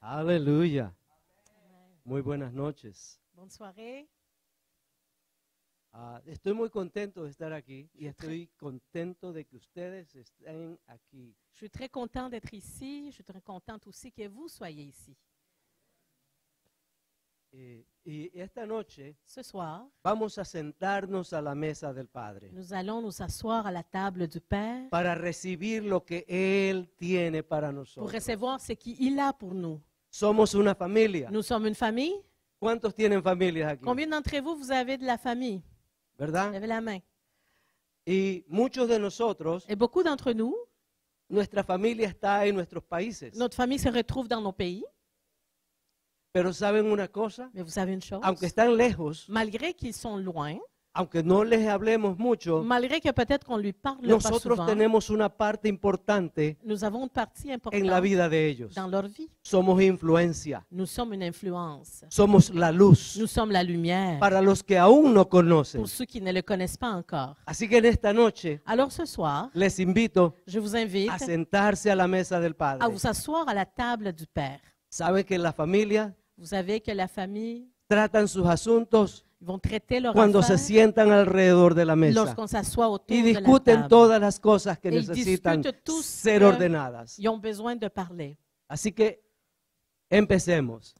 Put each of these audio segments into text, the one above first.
Aleluya. Muy buenas noches. Bonsoir. Uh, ah, estoy muy contento de estar aquí y estoy contento de que ustedes estén aquí. Je suis très content d'être ici. Je suis très contente aussi que vous soyez ici. Eh, y esta noche Ce soir, vamos a sentarnos a la mesa del Padre nous allons nous asseoir à la table du Père para recibir lo que Él tiene para nosotros. pour recevoir ce qu'il a pour nous. Somos una familia. Nous sommes une famille. ¿Cuántos tienen familias aquí? Combien d'entre vous, vous avez de la famille? ¿Verdad? Levez la main. Y muchos de nosotros, Et beaucoup d'entre nous, nuestra familia está en nuestros países. notre famille se retrouve dans nos pays. Pero ¿saben una cosa? Mais vous savez Aunque están lejos, Malgré qu'ils sont loin, aunque no les hablemos mucho, nosotros tenemos una parte importante en la vida de ellos. Somos influencia. Somos la luz. la Para los que aún no conocen. Así que en esta noche, les invito, a sentarse a la mesa del Padre. la Saben que la familia, trata tratan sus asuntos cuando se sientan alrededor de la mesa y discuten todas las cosas que necesitan ser ordenadas. Así que empecemos.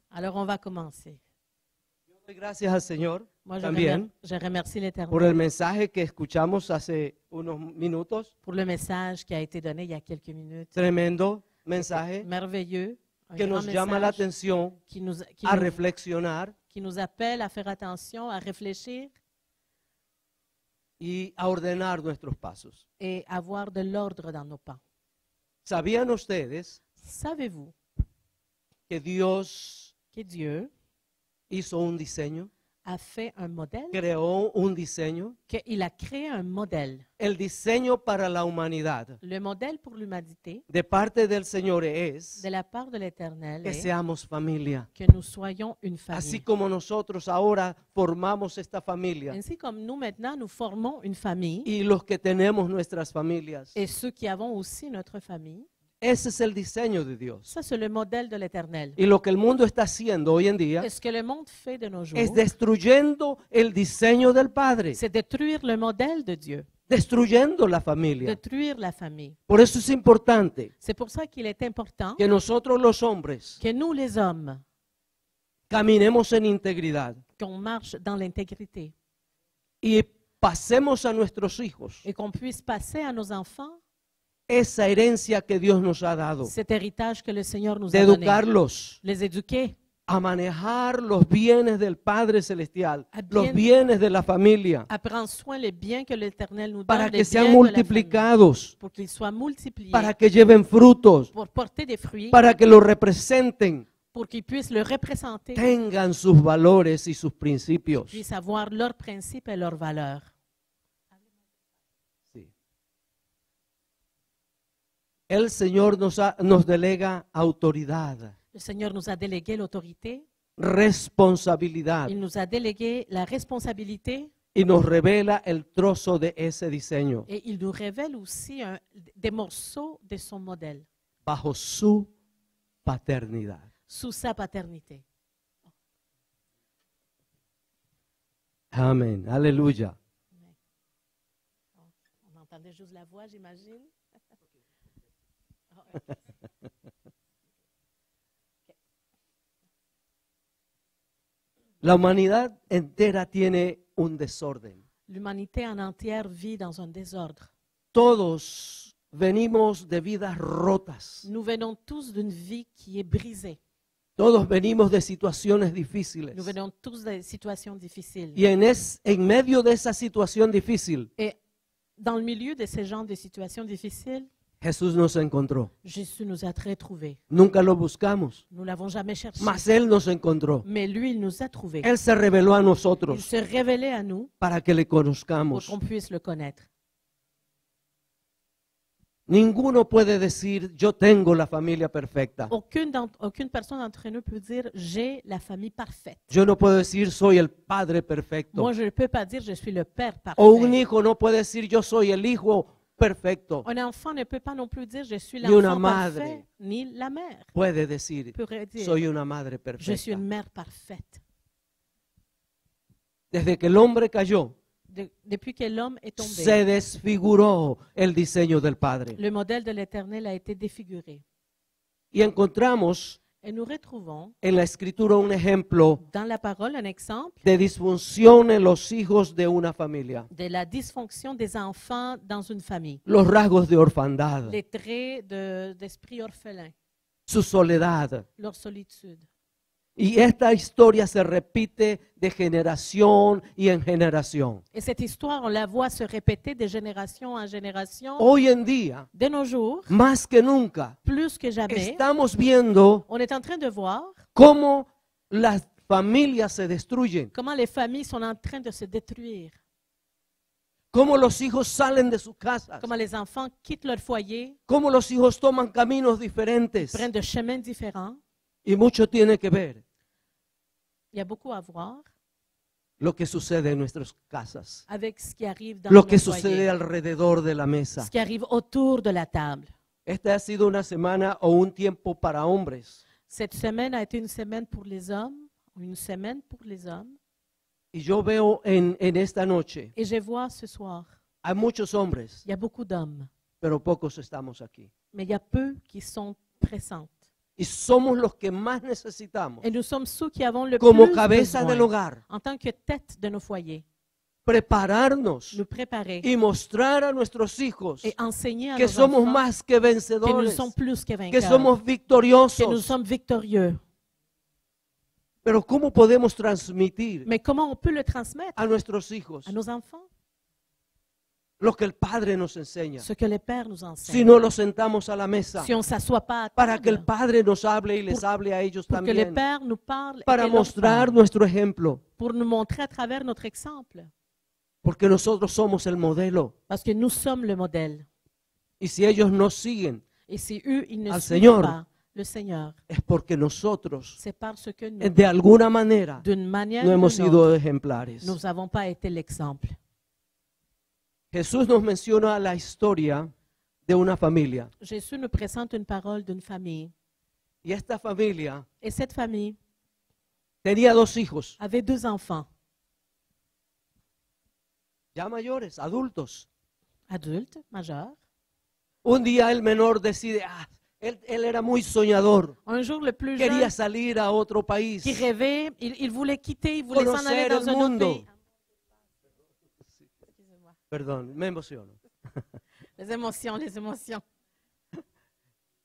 Gracias al Señor también por el mensaje que escuchamos hace unos minutos. Por Tremendo mensaje. Que nos llama la atención a reflexionar qui nous appelle à faire attention, à réfléchir et à et avoir de l'ordre dans nos pas. saviez Savez-vous que Dieu a Dieu un design a fait un modèle. Creó un diseño. Que il a créé un modèle. El diseño para la humanidad. Le modèle pour l'humanité. De parte del Señor es. De la part de l'Éternel. Que seamos familia. Que nous soyons une famille. Así como nosotros ahora formamos esta familia. Ainsi comme nous maintenant nous formons une famille. Y los que tenemos nuestras familias. Et ceux qui avons aussi notre famille. Ese es el diseño de Dios. Ça, c'est le modèle de l'éternel. Y lo que el mundo está haciendo hoy en día es, que le monde fait de nos jours, es destruyendo el diseño del Padre, c'est détruire le modèle de Dieu, destruyendo la familia. détruire la familia Por eso es importante C'est pour ça qu'il est important que nosotros los hombres que nous, les hommes, caminemos en integridad qu'on marche dans l'intégrité y pasemos a nuestros hijos et qu'on puisse passer à nos enfants esa herencia que Dios nos ha dado. que de educarlos. Les a manejar los bienes del Padre Celestial, los bienes de la familia, para que sean multiplicados, para que lleven frutos, para que lo representen, tengan sus valores y sus principios. et El Señor nos, nos delega autoridad. el señor nos ha a la autoridad Responsabilidad. Il nous a délégué la responsabilité. Y nos revela el trozo de ese diseño. Et il nous révèle aussi des morceaux de son modèle. Bajo su paternidad. Sous sa paternité. Amén. Aleluya. On entendait juste la voix, j'imagine. La humanidad entera tiene un desorden. L'humanité en entière vit dans un désordre. Todos venimos de vidas rotas. Nous venons tous d'une vie qui est brisée. Todos venimos de situaciones difíciles. Nous venons tous de situations difficiles. Y en, es, en medio de esa situación difícil, Et dans le milieu de ces genres de situations difficiles, Jesús nos encontró. Jésus nous a très Nunca lo buscamos. Nous l'avons jamais cherché. Mas él nos encontró. Mais lui, il nous a trouvé. Él se reveló a nosotros. Il se révélait à nous. Para que le conozcamos. Pour qu'on puisse le connaître. Ninguno puede decir yo tengo la familia perfecta. Aucune, aucune personne d'entre nous peut dire j'ai la famille parfaite. Yo no puedo decir soy el padre perfecto. Moi je ne peux pas dire je suis le père parfait. O un hijo no puede decir yo soy el hijo perfecto. Un enfant ne peut pas non plus dire je suis l'enfant parfait, ni la mère. Puede decir, dire soy una madre perfecta. je suis une mère parfaite. Desde que el hombre cayó, de, depuis que l'homme est tombé, se desfiguró el diseño del Padre. Le modèle de l'Éternel a été défiguré. Y encontramos Et nous retrouvons en la escritura un ejemplo dans la parole un exemple de disfunción en los hijos de una familia, de la dysfonction des enfants dans une famille, los rasgos de orfandad, les traits de- d'esprit orphelin, su soledad, leur solitude, y esta historia se repite de generación y en generación. Et cette la voit se répéter de generación en generación Hoy en día, de nos jours, más que nunca, plus que jamais, estamos viendo on est en train de voir cómo las familias se destruyen. Comment les familles sont en train de se détruire. Cómo los hijos salen de sus casas. Comment les enfants quittent leur foyer. Cómo los hijos toman caminos diferentes. Prennent de chemins différents. Y mucho tiene que ver. y a beaucoup à voir. Lo que sucede en nuestras casas. Avec ce qui arrive dans lo que foyer, sucede alrededor de la mesa. Ce qui arrive autour de la table. Esta ha sido una semana o un tiempo para hombres. Cette semaine a été une semaine pour les hommes, une semaine pour les hommes. Y yo veo en, en esta noche. Et je vois ce soir. Hay muchos hombres. Il y a beaucoup d'hommes. Pero pocos estamos aquí. Mais il y a peu qui sont présents. Y somos los que más necesitamos. Et nous sommes ceux qui avons le como plus cabezas del hogar. En tant que tête de nos foyers. Prepararnos nous préparer, y mostrar a nuestros hijos et enseigner à que nos somos enfants, más que vencedores, que, nous sommes plus que, vainqueurs, que somos victoriosos. Que nous sommes victorieux. Pero ¿cómo podemos transmitir Mais comment on peut le transmettre a nuestros hijos? a nos enfants lo que el Padre nos enseña. Si no lo sentamos a la mesa. para que el Padre nos hable y les hable a ellos también. para mostrar nuestro ejemplo. Porque nosotros somos el modelo. Y si ellos no siguen al Señor, es porque nosotros, de alguna manera, no hemos sido ejemplares. Jesús nos menciona la historia de una familia. Jesús nous présente une parole d'une famille. Y esta familia Et cette famille tenía dos hijos, avait deux enfants ya mayores, adultos. adultes, majeurs. Un día el menor decide, ah, él, él era muy soñador, Un jour, le plus jeune quería salir a otro país, qui rêvait, il, il voulait quitter, il voulait s'en aller dans un autre mundo. pays. Perdón, me emociono. Les emociones, les emociones.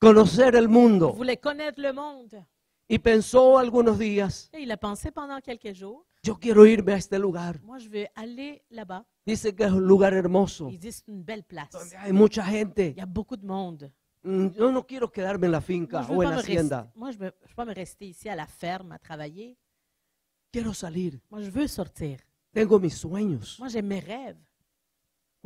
Conocer el mundo. Voulait connaître le monde. Y pensó algunos días. Et il a pensé pendant quelques jours. Yo quiero irme a este lugar. Moi, je veux aller là-bas. Dice que es un lugar hermoso. Ils disent une belle place. Donde hay mucha gente. Il y a beaucoup de monde. Mm, yo no quiero quedarme en la finca Moi, je o en la hacienda. Moi, je ne veux pas me rester ici à la ferme à travailler. Quiero salir. Moi, je veux sortir. Tengo mis sueños. Moi, j'ai mes rêves.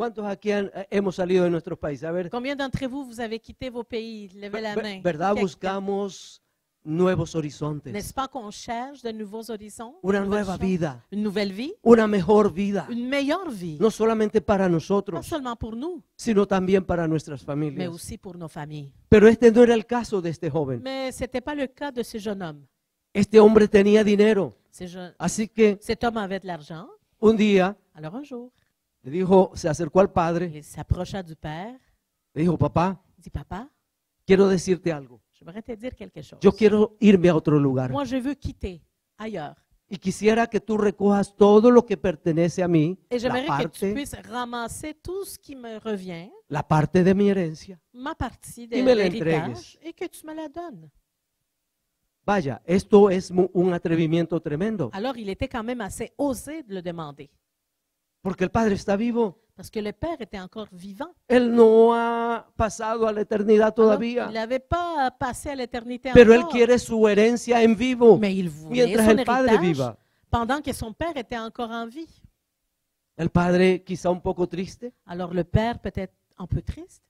¿Cuántos aquí han, eh, hemos salido de nuestros países? A ver. Combien d'entre vous vous avez quitté vos pays? Levez la main. ¿Verdad? Buscamos nuevos horizontes. N'est-ce pas qu'on cherche de nouveaux horizons? Una nueva vida. Une nouvelle vie? Una mejor vida. Une meilleure vie. No solamente para nosotros. No seulement pour nous. Sino también para nuestras familias. Mais aussi pour nos familles. Pero este no era el caso de este joven. Mais c'était pas le cas de ce jeune homme. Este hombre tenía dinero. Ce je... Así que cet homme avait de l'argent. Un día. Alors un jour. Le dijo, se acercó al padre. Il s'approcha du père. Le dijo, papá. Dit, papa. Quiero decirte algo. Je J'aimerais te dire quelque chose. Yo quiero irme a otro lugar. Moi, je veux quitter ailleurs. Y quisiera que tú recojas todo lo que pertenece a mí, Et la j'aimerais que tu parte, puisses ramasser tout ce qui me revient, la parte de mi herencia. ma partie de me la l'héritage, entregues. et que tu me la donnes. Vaya, esto es un atrevimiento tremendo. Alors, il était quand même assez osé de le demander. Porque el Padre está vivo. Parce que le Père était encore vivant. Él no ha pasado a la eternidad todavía. Alors, il n'avait pas passé à l'éternité Pero él encore. quiere su herencia en vivo Mais il voulait mientras son el Padre viva. pendant que son père était encore en vie. El Padre quizá un poco triste Alors le Père, peut-être un peu triste,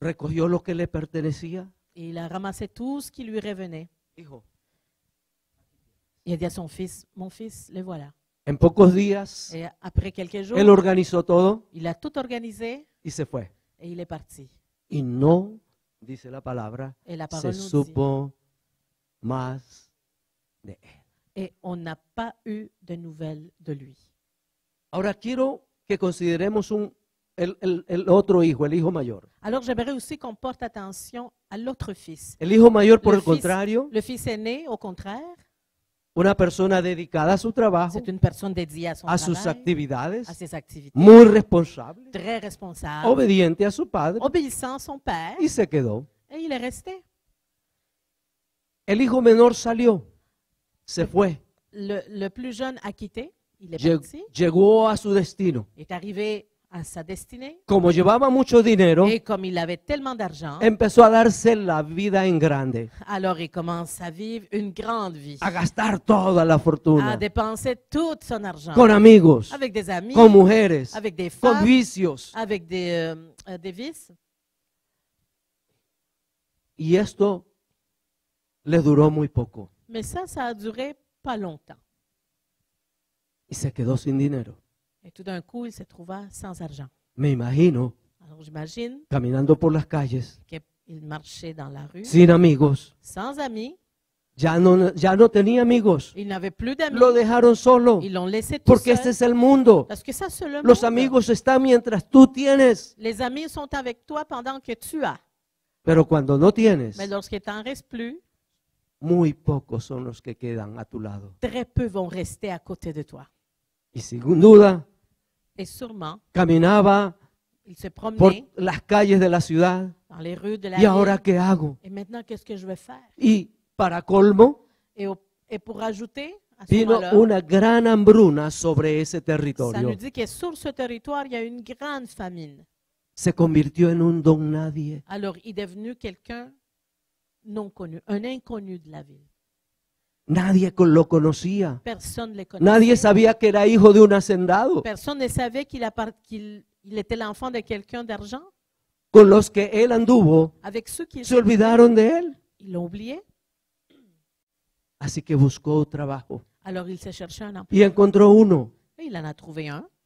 recogió lo que le pertenecía. il a ramassé tout ce qui lui revenait. Hijo, Il a dit à son fils, mon fils, le voilà. En pocos días, eh, après quelques jours, él organizó todo il a tout organisé y se fue. et il est parti. Y no, dice la palabra, Et la se supo más de él. et on n'a pas eu de nouvelles de lui. Ahora quiero que consideremos un, el, el- el otro hijo, el hijo mayor. Alors j'aimerais aussi qu'on porte attention à l'autre fils. El hijo mayor, por Le el fils- contrario, Le fils aîné, au contraire, una persona dedicada a su trabajo, a sus actividades, muy responsable, obediente a su padre, y se quedó. El hijo menor salió, se fue, llegó a su destino, a sa destinée. Como llevaba mucho dinero, Et comme il avait tellement d'argent, empezó a darse la vida en grande, alors il commence à vivre une grande vie, a gastar toda la fortuna. A dépenser tout son argent con amigos, avec des amis, con mujeres, avec des femmes. con femmes, vicios. avec des, euh, euh, des vices. Y esto le duró muy poco Mais ça, ça a duré pas longtemps. y se quedó sin dinero. Et tout d'un coup, il se trouva sans argent. Me imagino Alors j'imagine caminando por las calles qu'il marchait dans la rue sin amigos. sans amis. Ya no, ya no tenía amigos. Il plus Lo dejaron solo. Ils l'ont laissé tout Porque seul. este es el mundo. Parce que ça, le Los monde. amigos están mientras tú tienes. Les amis sont avec toi pendant que tu as. Pero cuando no tienes, Mais lorsqu'il t'en reste plus, muy pocos son los que quedan a tu lado. très peu vont rester à côté de toi. Y sin duda, Et sûrement, caminaba il se promenait por las calles de la ciudad. Dans les rues de la ¿Y ville. ahora qué hago? Et maintenant, qu'est-ce que je vais faire? Y para colmo, Et, et pour ajouter, à ce vino una gran hambruna sobre ese ça territorio. nous dit que sur ce territoire, il y a une grande famine. Se convirtió en un don nadie. Alors, il est devenu quelqu'un non connu, un inconnu de la ville. Nadie lo conocía. Nadie sabía que era hijo de un hacendado. de Con los que él anduvo, se olvidaron de él. Así que buscó trabajo. Y encontró uno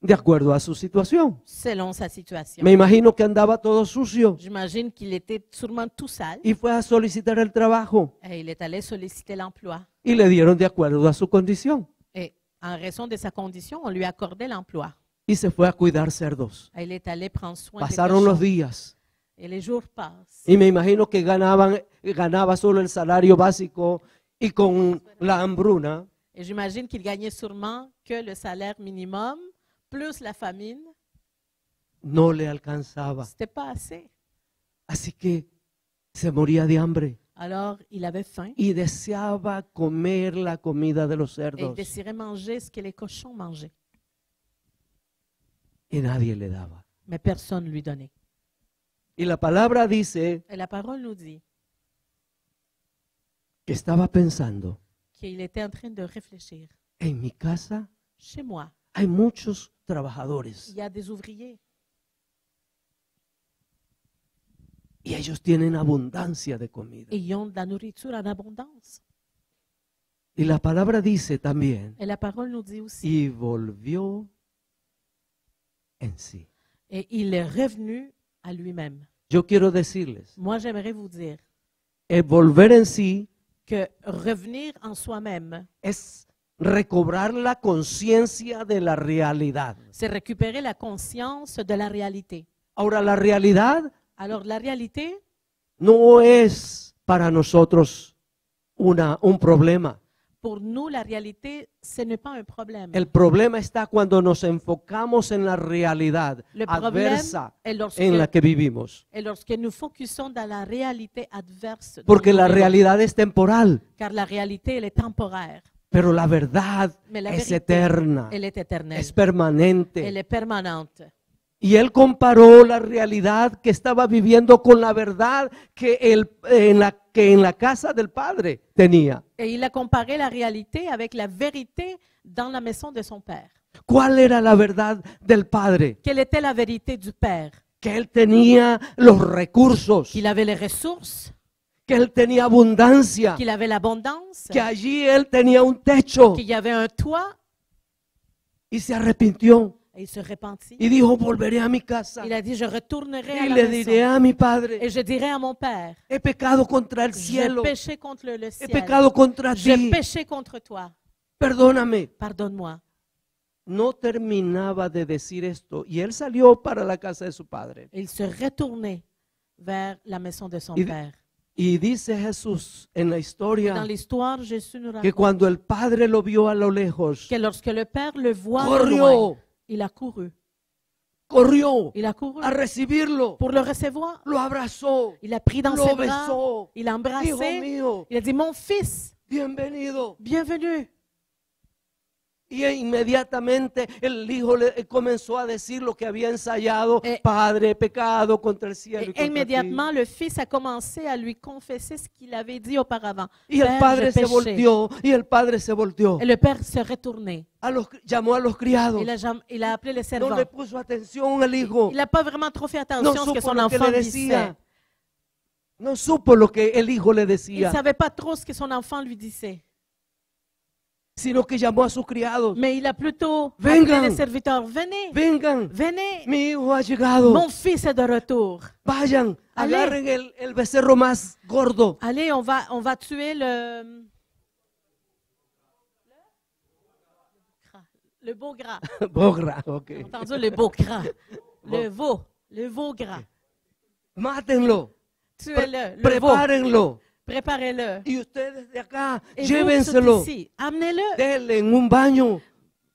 de acuerdo a su situación. Selon sa situation. Me imagino que andaba todo sucio J'imagine qu'il était sûrement tout sale y fue a solicitar el trabajo et il est allé solliciter l'emploi. y le dieron de acuerdo a su condición Et en raison de sa condition, on lui accordait l'emploi. y se fue a cuidar cerdos. Il est allé prendre soin des Pasaron los días Et les jours passent. y me imagino que ganaban, ganaba solo el salario básico y con la hambruna. Et j'imagine qu'il gagnait sûrement que le salaire minimum plus la famine, no le alcanzaba. pas assez. Así que se moría de hambre. Alors, il avait faim. Y deseaba comer la comida de los Et il désirait manger ce que les cochons mangeaient, Y nadie le daba. mais personne lui donnait. Y la palabra dice Et la parole nous dit que estaba pensando, Que il était en train de réfléchir. en mi casa chez moi, hay muchos trabajadores. Il y a des ouvriers. Y ellos tienen abundancia de comida. Y ont de la nourriture en abondance. Y la palabra dice también. Et la parole nous dit aussi. Y volvió en sí. Et il est revenu à lui-même. Yo quiero decirles. Moi, j'aimerais vous dire. El volver en sí. Que revenir en soi-même. Es recobrar la conciencia de la realidad. Se récupérer la conscience de la réalité. Ahora la realidad Alors la réalité no es para nosotros una, un problema. Pour nous, la réalité, ce n'est pas un problème. El problema está cuando nos enfocamos en la realidad adversa en la que vivimos. lorsque nous focusons dans la réalité adverse. Porque la realidad es temporal. car la réalité, elle est temporaire. Pero la verdad la es eterna. Es permanente. es permanente. Y él comparó la realidad que estaba viviendo con la verdad que, él, eh, en, la, que en la casa del padre tenía. Y él comparó la realidad avec la verdad en la maison de su padre. ¿Cuál era la verdad del padre? Quelle était la vérité du père? Que él tenía los recursos. Qu'il avait les ressources que él tenía abundancia, qu'il avait l'abondance, que allí él tenía un techo qu'il y avait un toit, y se arrepintió. et il se repentit. Y dijo, volveré a mi casa Il a dit, je retournerai à la le diré maison a mi padre, et je dirai à mon père, he pecado contra el cielo, j'ai péché contre le, le he ciel, pecado contra j'ai ti, péché contre toi, perdóname. pardonne-moi. No terminaba de decir esto y él salió para la casa de su padre. Il se retournait vers la maison de son Il- père. Y dice Jesús en la historia Jésus nous que cuando el padre lo vio a lo lejos, que lorsque le père le voit corrió, loin, il a couru. Corrió il a couru a recibirlo. Pour le recevoir. Lo abrazó. Il a pris dans ses bras. il a embrassé. Hijo mío, il a dit mon fils. Bienvenido. Bienvenue. Y e inmediatamente el hijo le eh, comenzó a decir lo que había ensayado, et, eh, Padre, pecado contra el cielo. Et, et eh, immédiatement, le fils a commencé à lui confesser ce qu'il avait dit auparavant. Y el padre se volvió. y el padre se volvió. Et le père se retournait. A los, llamó a los criados. Il a, il a appelé les servants. No le puso atención al hijo. Il n'a pas vraiment trop fait attention no ce que son enfant que disait. No supo lo que el hijo le decía. Il savait pas trop ce que son enfant lui disait. que Mais il a plutôt serviteurs, venez, venez. Mon fils est de retour. Allez. on va, on va tuer le le beau gras. beau gras, ok. Entendu le beau gras. le veau, le veau gras. Mátenlo. le préparez le Y ustedes de acá, Et llévenselo. Ici, amenez-le. Denle en un baño.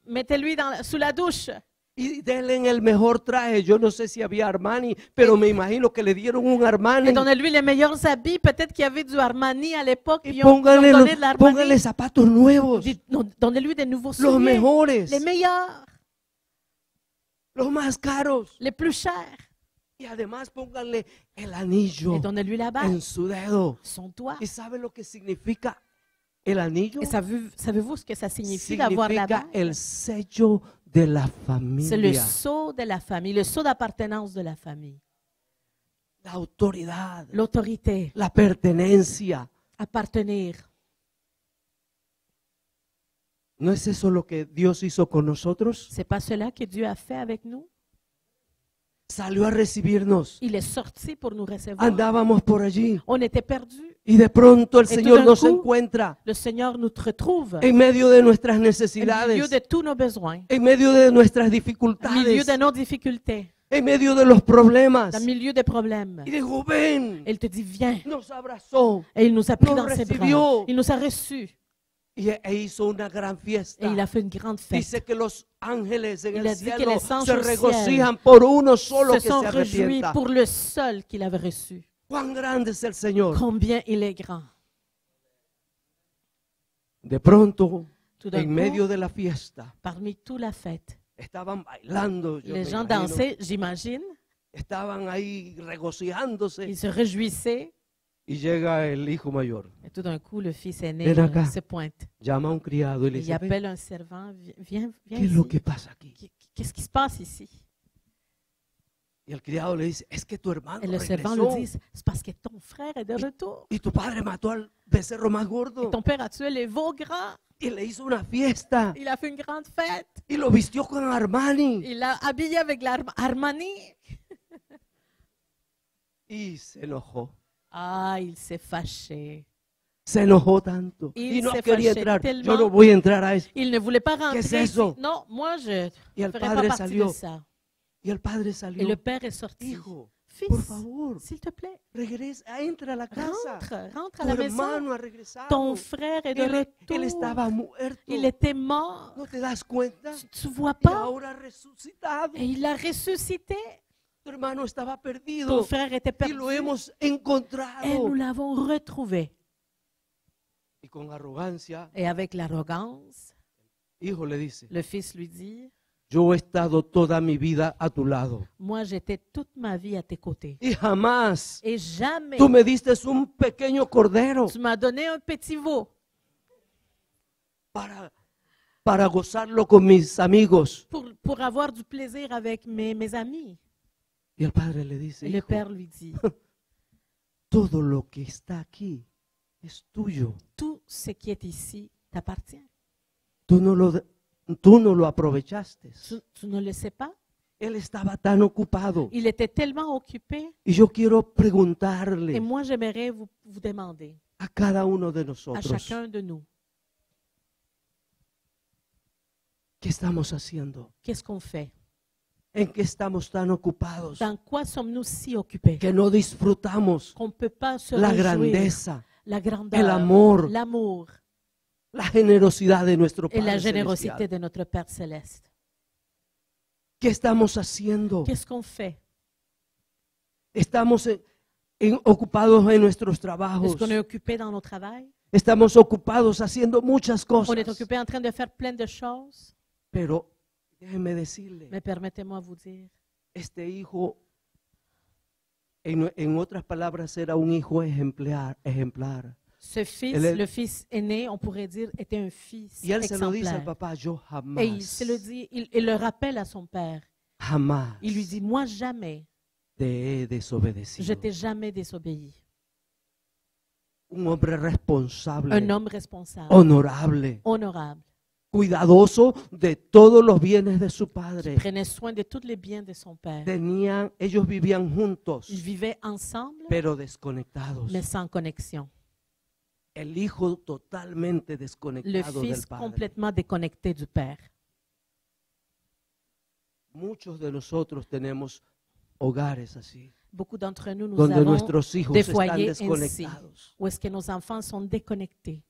Mettez-lui dans, sous la douche. Y denle en el mejor traje. Yo no sé si había Armani, pero me imagino que le dieron un Armani. Et donnez-lui les meilleurs habits. Peut-être qu'il y avait du Armani à l'époque. Y Ils póngale, ont donné de los- l'Armani. póngale zapatos nuevos, Donde non, Donnez-lui des nouveaux los meilleurs. mejores, Les meilleurs, los más caros. les plus chers. Y además pónganle el anillo lui la bague en su dedo. son doigt. ¿Y sabe lo que significa el anillo? sabe savez- vous ce que ça signifie d'avoir la Significa bague? el sello de la C'est le sceau de la famille, le sceau d'appartenance de la famille. la autoridad, L'autorité, la pertenencia. appartenir. ¿No es eso lo que Dios hizo con nosotros? C'est pas cela que Dieu a fait avec nous? salió a recibirnos. Il est sorti pour nous recevoir. Andábamos por allí. On était perdus. Y de pronto el Señor nos coup, encuentra. Le Seigneur nous retrouve. En medio de nuestras necesidades. En medio de tous nos besoins. En medio de nuestras dificultades. En medio de nos difficultés. En medio de los problemas. En milieu des problèmes. Y dijo, ven. Elle te dit, viens. Nos abrazó. Et il nous a pris nos dans recibió. ses bras. Il nous a Y e, e hizo una gran fiesta. Et il a fait une grande fête. Dice que los ángeles en il el cielo que les anges se regocijan por uno solo se que sont se réjouis pour le seul qu'il avait reçu. Cuán grande es el Señor. Combien il est grand. De pronto, Tout en coup, medio de la fiesta, parmi toute la fête, estaban bailando, yo les gens dansaient, j'imagine. Estaban ahí regocijándose. Ils se réjouissaient y llega el hijo mayor. Et tout d'un coup, le fils aîné Ven acá. se pointe. Llama un criado y le dice, "Ven, appelle un servant, viens, ¿qué viens lo que ici. pasa aquí? Qu'est-ce qui se passe ici? Y el criado le dice, es que tu hermano Et le servant le dit, c'est parce que ton frère est de retour. y tu padre mató al becerro más gordo Et ton père a tué les veaux gras. y le hizo una fiesta Il a fait une grande fête. y lo vistió con Armani Il l'a habillé avec l'Armani. y se enojó. Ah, il s'est fâché. Se enojó tanto. Il y no quería entrar. Yo no voy a entrar a eso. Il ne voulait pas rentrer. ¿Qué es eso? Non, moi je y el padre pas salió. De ça. Y el padre salió. Et le père est sorti. Hijo, Fils, s'il te plaît, regrese, entra a la casa. rentre, rentre à la maison. Ton frère est de él, e-, retour. Él estaba muerto. Il était mort. No te das cuenta? Tu ne vois pas. Et il a ressuscité. Et il a ressuscité. Nuestro hermano estaba perdido. Ton frère était perdu. Y lo hemos encontrado. Et nous l'avons retrouvé. Y con arrogancia, Et avec l'arrogance, hijo le dice, le fils lui dit, yo he estado toda mi vida a tu lado. Moi, j'étais toute ma vie à tes côtés. Y jamás Et jamais, tú me diste un pequeño cordero tu m'as donné un petit veau para, para gozarlo con mis amigos. pour, pour avoir du plaisir avec mes, mes amis. Y el padre le dice, le père lui dit, todo lo que está aquí es tuyo. Tout ce qui est ici t'appartient. Tú no lo, tú no lo aprovechaste. Tu, tu ne le sais pas. Él estaba tan ocupado. Il était tellement occupé. Y yo quiero preguntarle Et moi, j'aimerais vous, vous demander a cada uno de à nosotros, chacun de nous, ¿qué estamos haciendo? ¿Qué es qu'on fait? ¿En qué estamos tan ocupados? Dans quoi sommes-nous si occupés? Que no disfrutamos qu'on peut pas se la grandeza, la grandeur, el amor, l'amour, la generosidad de nuestro Padre et la générosité celestial. de notre Père céleste. ¿Qué estamos haciendo? Qu'est-ce qu'on fait? Estamos en, en, ocupados en nuestros trabajos. Est-ce qu'on est occupé dans nos travail? Estamos ocupados haciendo muchas cosas. On est occupé en train de faire plein de choses. Pero Déjeme decirle. Me permettez-moi vous dire. Este hijo, en, en, otras palabras, era un hijo ejemplar. ejemplar. Ce fils, elle, le fils aîné, on pourrait dire, était un fils y él exemplaire. Se lo dice, papa, yo jamás, Et il se le dit, il, il le rappelle à son père. Jamás il lui dit, moi jamais. Te he Je t'ai jamais désobéi. Un homme responsable. Un homme responsable. Honorable. Honorable. cuidadoso de todos los bienes de su padre. de tous les biens de son père. Tenían, ellos vivían juntos, Ils ensemble, pero desconectados. sans El hijo totalmente desconectado del padre. complètement déconnecté du père. Muchos de nosotros tenemos hogares así, Beaucoup d'entre nous, nous donde nuestros hijos están desconectados. O es que nuestros hijos son desconectados.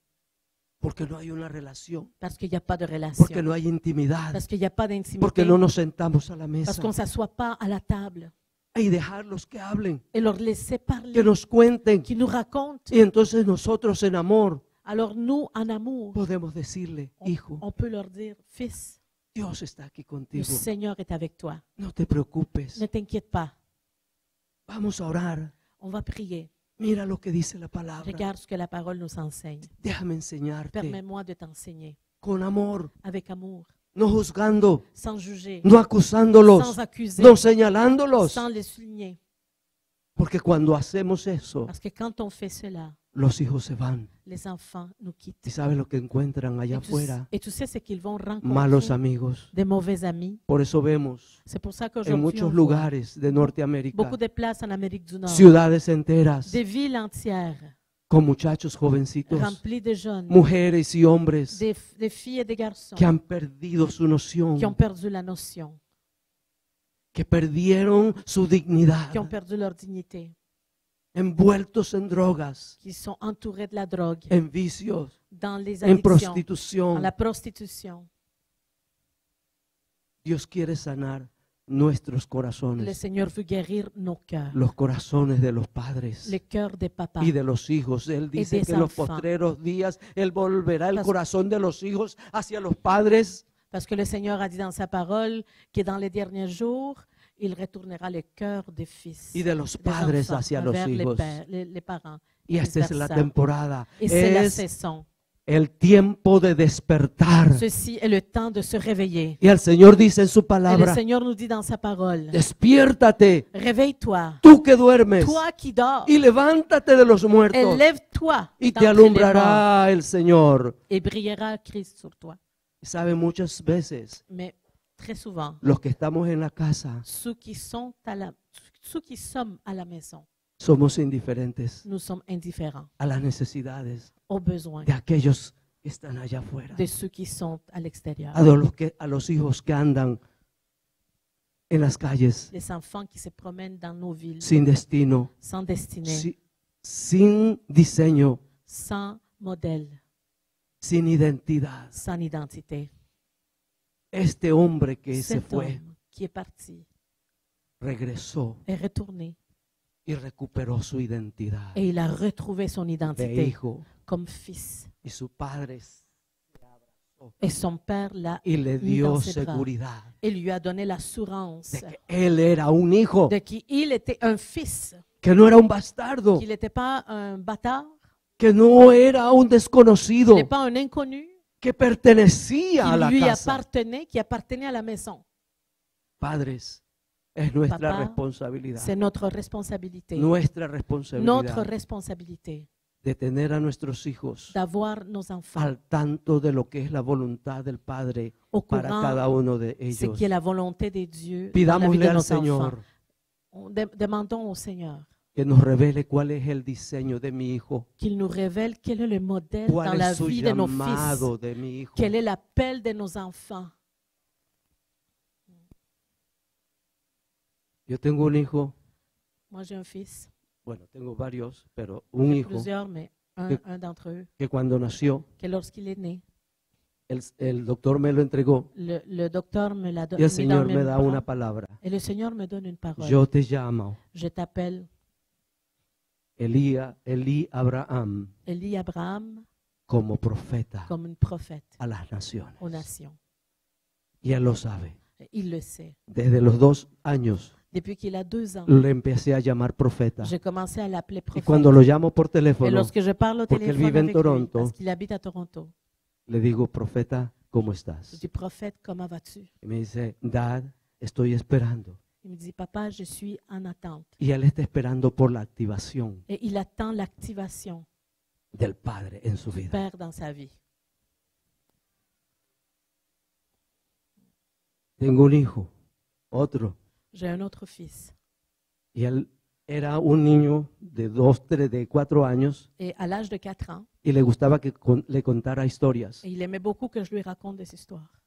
Porque no hay una relación. Porque qu'il n'y pas de relación. Porque no hay intimidad. Parce qu'il n'y a pas Porque no nos sentamos a la mesa. Parce qu'on s'assoit pas à la table. Y dejarlos que hablen. Et leur laisser parler. Que nos cuenten. Qui nous racontent. Y entonces nosotros en amor. Alors nous, en amour. Podemos decirle, on, hijo. On peut leur dire, fils. Dios está aquí contigo. Le Seigneur est avec toi. No te preocupes. Ne t'inquiète pas. Vamos a orar. On va prier. Mira lo que dice la palabra. Regarde ce que la parole nous enseigne. Déjame enseñarte Permets-moi de t'enseigner con amor, avec amour, no juzgando, sans juger, no acusándolos, sans accuser, no señalándolos. sans les souligner. Porque cuando hacemos eso, Parce que quand on fait cela, los hijos se van. Les Y sabes lo que encuentran allá afuera. Malos amigos. de mauvais Por eso vemos. en muchos lugares de Norteamérica. Ciudades enteras. Con muchachos jovencitos. Mujeres y hombres. Que han perdido su noción. Qui ont perdu la notion. Que perdieron su dignidad envueltos en drogas, qui sont entourés de la drogue, en vicios, dans les en prostitución. la prostitución Dios quiere sanar nuestros Le corazones, señor veut guérir nos cœurs, los corazones de los padres y de los hijos. Él dice que en los postreros días Él volverá el corazón de los hijos hacia los padres Parce que le Seigneur a dit dans sa parole que dans les derniers jours, Il retournera les cœurs des fils. Et de los padres hacia los hijos. Les, parents, y esta es la temporada. Y es la saison. El tiempo de despertar. Ceci est le temps de se réveiller. Y el Señor dice en su palabra. Et le Seigneur nous dit dans sa parole. Despiértate. Réveille-toi. Tú que duermes. Toi qui dors. Y levántate de los muertos. Élève-toi. Y te alumbrará el Señor. Et brillera Christ sur toi. Sabe muchas veces. Très souvent. Los que estamos en la casa. Ceux qui, sont à la, ceux qui sommes à la maison. Somos indiferentes. Nous sommes indifférents. A las necesidades. Aux besoins. De aquellos que están allá afuera. De ceux qui sont à l'extérieur. A los, que, a los hijos que andan en las calles. Les enfants qui se promènent dans nos villes. Sin destino. Sans destinée. Si, sin diseño. Sans modèle. Sin identidad. Sans identité este hombre que se fue qui est parti, regresó est retourné y recuperó su identidad et il a retrouvé son de identité hijo comme fils. y su padre Et son père l'a y le mis dans dio ses bras seguridad et lui a donné l'assurance de que él era un hijo, de qu'il était un fils, que no era un bastardo, qu'il n'était pas un bâtard, que no era un desconocido, qu'il n'est pas un inconnu, que pertenecía a la lui casa. appartenait, qui appartenait à la maison. Padres, es nuestra responsabilidad. responsabilidad. notre responsabilité. Nuestra responsabilidad. Notre responsabilité de tener a nuestros hijos nos al tanto de lo que es la voluntad del Padre para cada uno de ellos. Qui la volonté de Dieu Pidámosle al Señor. Demandons au Señor. que nos revele cuál es el diseño de mi hijo. Qu'il nous révèle quel est le modèle dans la vie de nos fils. de mi hijo. Quel est l'appel de nos enfants. Yo tengo un hijo, Moi, j'ai un fils, bueno, tengo varios, pero un hijo plusieurs, mais un, un d'entre eux, que cuando nació, que lorsqu'il est né, el, el doctor me lo entregó le, le docteur me l'a donné. y el Señor me da una palabra. Et le Seigneur me donne une parole. Yo te llamo Je t'appelle Elía, Elí Abraham, Elí Abraham como profeta Como un profeta. a las naciones. O nación. Y él lo sabe. Il le sait. Desde los dos años Depuis qu'il a deux ans, le empecé a llamar profeta. j'ai commencé à l'appeler Y cuando lo llamo por Et teléfono, lorsque je parle au porque él téléphone vive en lui, Toronto. parce qu'il habite à Toronto, le digo, profeta, ¿cómo je estás? dis prophète, comment vas-tu? me dice, Dad, estoy esperando Il me dit, papa, je suis en attente. Y él está esperando por la activación Et il attend l'activation del Padre en su du vida. Père dans sa vie. Tengo un hijo, otro, J'ai un autre fils. y él era un niño de dos, tres, de cuatro años Et à l'âge de 4 ans, y le gustaba que con- le contara historias. et il aimait beaucoup que je lui raconte des histoires.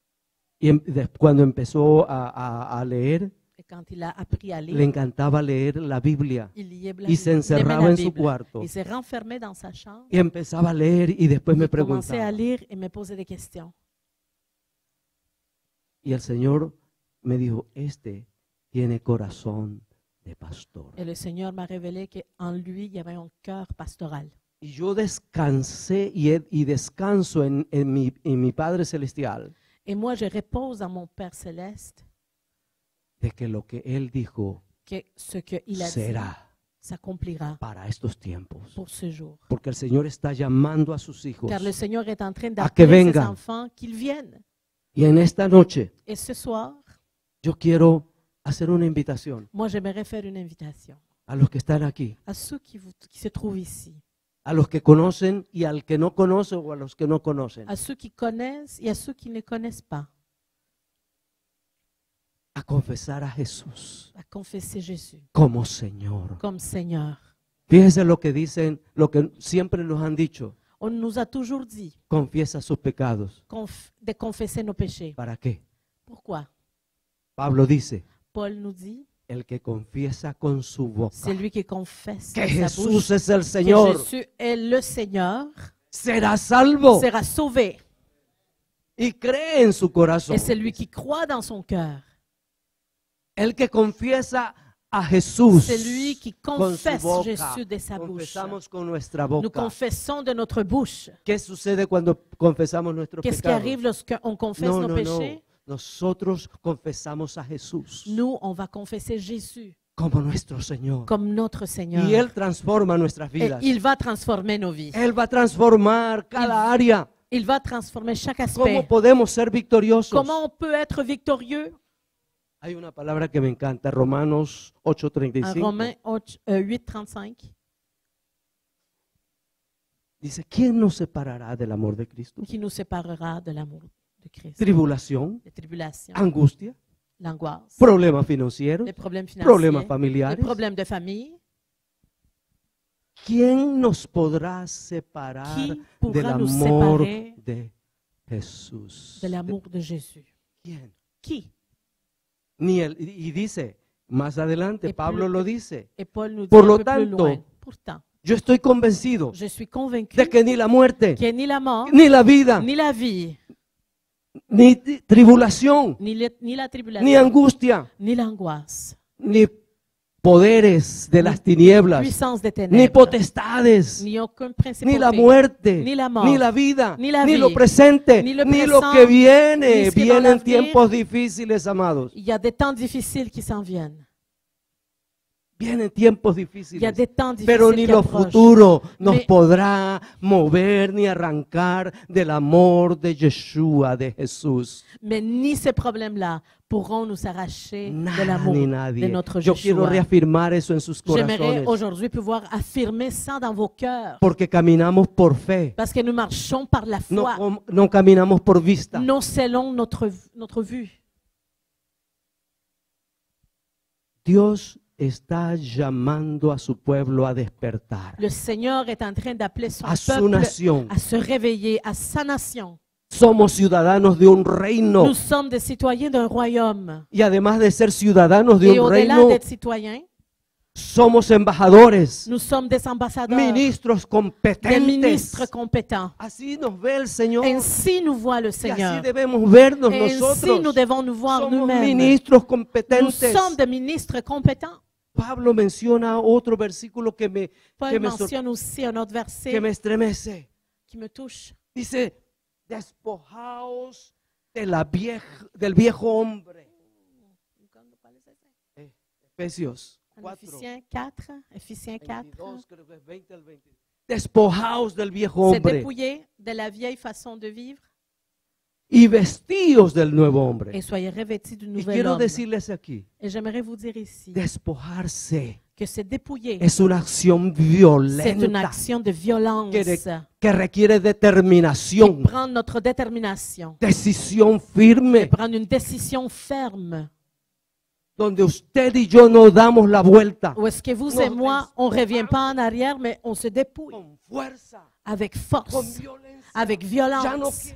Y de, cuando empezó a, a- a leer, et quand il a appris à lire, le encantaba leer la Biblia il la y se Biblia. encerraba en su cuarto y se renfermait dans sa chambre. y empezaba a leer y después me preguntaba commençait à preguntaba. et me posait des questions. Y el Señor me dijo, este tiene corazón de pastor. Et le Seigneur m'a révélé qu'en lui, il y avait un cœur pastoral. Y yo descansé y, y descanso en, en mi, en mi Padre Celestial, Et moi, je repose dans mon Père céleste de que lo que él dijo que ce que il a será s'accomplira para estos tiempos. Pour ce jour. Porque el Señor está llamando a sus hijos Car le Seigneur est en train d'appeler ses enfants qu'ils viennent. Y en esta noche Et ce soir, yo quiero hacer una invitación moi j'aimerais faire une invitation a los que están aquí, à ceux qui, vous, qui se trouvent ici, a los que conocen y al que no conoce o a los que no conocen, à ceux qui connaissent et à ceux qui ne connaissent pas. a confesar a Jesús. A confesar Jesús. Como Señor. Como Señor. Fíjense lo que dicen, lo que siempre nos han dicho. On nous a toujours dit. Confiesa sus pecados. de confesser nos péchés. ¿Para qué? Pourquoi? Pablo dice. Paul nous dit. El que confiesa con su boca. Celui qui confesse. Que Jesús es el Señor. Que Jesús es le Señor. Será salvo. Será sauvé. Y cree en su corazón. Et celui qui croit dans son cœur c'est lui Celui qui confesse Jésus de sa bouche. Nous confessons de notre bouche. Qu'est-ce qui arrive lorsqu'on confesse nos péchés? Nous, on va confesser Jésus. Comme notre Seigneur. Et il va transformer nos vies. va il, Il va transformer chaque aspect. Comment on peut être victorieux? Hay una palabra que me encanta, Romanos 8:35. Ah, Romanos eh, Dice, ¿quién nos separará del amor de Cristo? ¿Quién nos separará del amor de Cristo? Tribulación, angustia, problemas financieros, problemas, financiero, problema familiares, de familia. ¿Quién nos podrá separar del amor de Jesús? Del amor de Jesús. ¿Quién? y dice, más adelante, Pablo lo dice. Por lo tanto, yo estoy convencido de que ni la muerte, ni la, vida, ni la ni tribulación, ni, la angustia, ni la ni poderes de las tinieblas, ni potestades, ni, la muerte, ni la, ni la vida, ni, lo presente, ni, lo, que viene. Vienen tiempos difíciles, amados. y Vienen tiempos difíciles, difíciles pero ni lo approche. futuro nos Mais podrá mover ni arrancar del amor de Yeshua, de Jesús. Mais ni ces problèmes-là pourront nous arracher Nada, de l'amour de notre Jésus. Yo quiero reafirmar eso en sus J'aimerais aujourd'hui pouvoir affirmer ça dans vos cœurs, porque caminamos por fe, parce que nous marchons par la foi, com- caminamos por vista. non selon notre, notre vue. Dieu está llamando a su pueblo a despertar. Le Seigneur est en train d'appeler son a peuple su nación. à se réveiller, à sa nation. Somos ciudadanos de un reino. Nous sommes des citoyens d'un royaume. Y además de ser ciudadanos de Et un reino, citoyens, somos embajadores, nous sommes des ambassadeurs, ministros competentes. Des ministres compétents. Así nos ve el Señor. Ainsi nous voit le Seigneur. Y así debemos vernos Et nosotros. Ainsi nous devons nous voir nous-mêmes. Somos Ministros competentes. Nous sommes des ministres compétents. Pablo mentionne un autre verset que me estremece. Qui me touche. Dice, de la vieja, del viejo de la vieille façon de vivre y vestidos del nuevo hombre. Et soyez revêtis du nouvel homme. decirles aquí, Et j'aimerais vous dire ici despojarse que se dépouiller, es una acción c'est une action de violence que, de- que requiere notre détermination, Décision firme, prend une décision ferme. donde usted y yo no damos la vuelta Où est-ce que vous et moi, on ne revient pas en arrière, mais on se dépouille avec force, avec violence.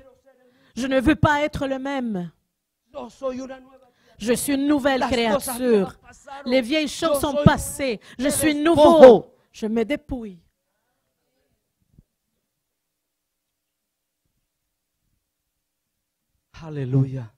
Je ne veux pas être le même. Je suis une nouvelle créature. Les vieilles choses sont passées. Je suis nouveau. Je me dépouille. Alléluia.